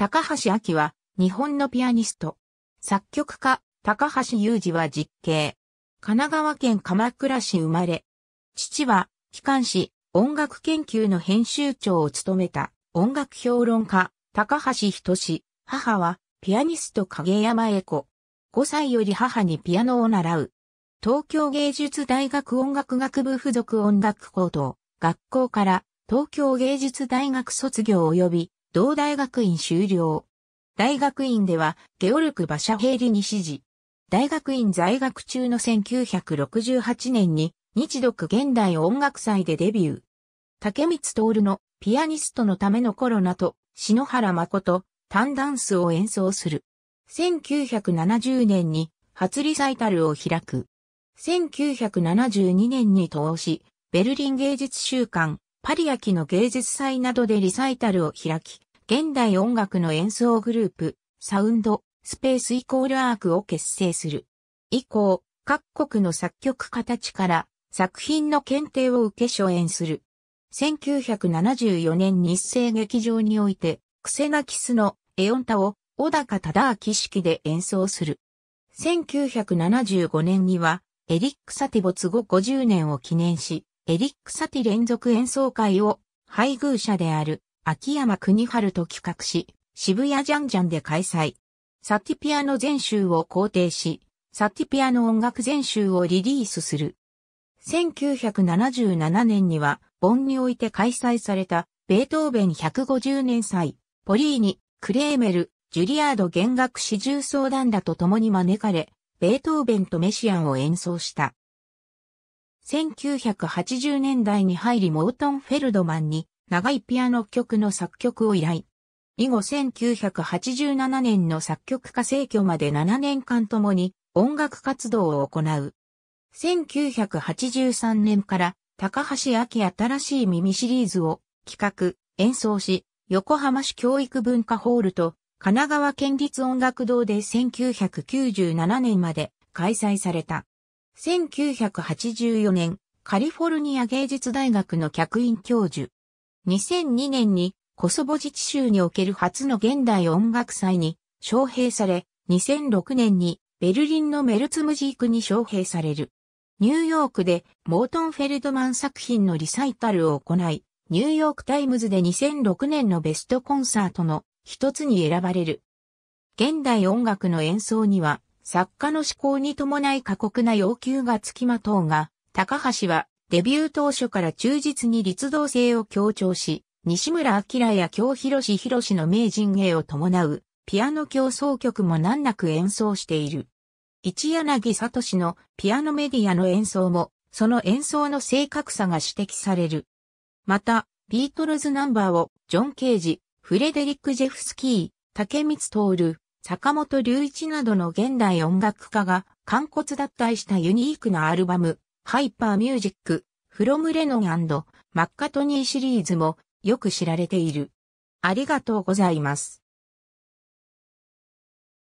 高橋明は、日本のピアニスト。作曲家、高橋雄二は実刑。神奈川県鎌倉市生まれ。父は、機関誌、音楽研究の編集長を務めた、音楽評論家、高橋仁志。母は、ピアニスト影山栄子。5歳より母にピアノを習う。東京芸術大学音楽学部附属音楽高等学校から東京芸術大学卒業及び同大学院修了。大学院では、ゲオルク・バシャヘイリに指示。大学院在学中の1968年に、日独現代音楽祭でデビュー。竹光徹のピアニストのためのコロナと篠原誠、タンダンスを演奏する。1970年に初リサイタルを開く。1972年に投資、ベルリン芸術週間、パリ焼きの芸術祭などでリサイタルを開き、現代音楽の演奏グループ、サウンド、スペースイコールアークを結成する。以降、各国の作曲家たちから作品の検定を受け初演する。1974年日生劇場において、クセナキスのエオンタを小高忠明式で演奏する。1975年には、エリック・サティボ都合50年を記念し、エリック・サティ連続演奏会を配偶者である秋山国春と企画し、渋谷ジャンジャンで開催。サティピアノ全集を肯定し、サティピアノ音楽全集をリリースする。1977年には、ボンにおいて開催された、ベートーベン150年祭、ポリーニ、クレーメル、ジュリアード弦楽四重相談らと共に招かれ、ベートーベンとメシアンを演奏した。1980年代に入りモートン・フェルドマンに長いピアノ曲の作曲を依頼。以後1987年の作曲家逝去まで7年間ともに音楽活動を行う。1983年から高橋明新しい耳シリーズを企画、演奏し、横浜市教育文化ホールと神奈川県立音楽堂で1997年まで開催された。1984年、カリフォルニア芸術大学の客員教授。2002年にコソボ自治州における初の現代音楽祭に招聘され、2006年にベルリンのメルツムジークに招聘される。ニューヨークでモートン・フェルドマン作品のリサイタルを行い、ニューヨークタイムズで2006年のベストコンサートの一つに選ばれる。現代音楽の演奏には作家の思考に伴い過酷な要求がつきまとうが、高橋はデビュー当初から忠実に立動性を強調し、西村明や京広志広志の名人芸を伴うピアノ競争曲も難なく演奏している。一柳聡のピアノメディアの演奏も、その演奏の正確さが指摘される。また、ビートルズナンバーをジョン・ケージ、フレデリック・ジェフスキー、竹光徹、坂本龍一などの現代音楽家が、観骨脱退したユニークなアルバム、ハイパーミュージック、フロムレノンマッカトニーシリーズもよく知られている。ありがとうございます。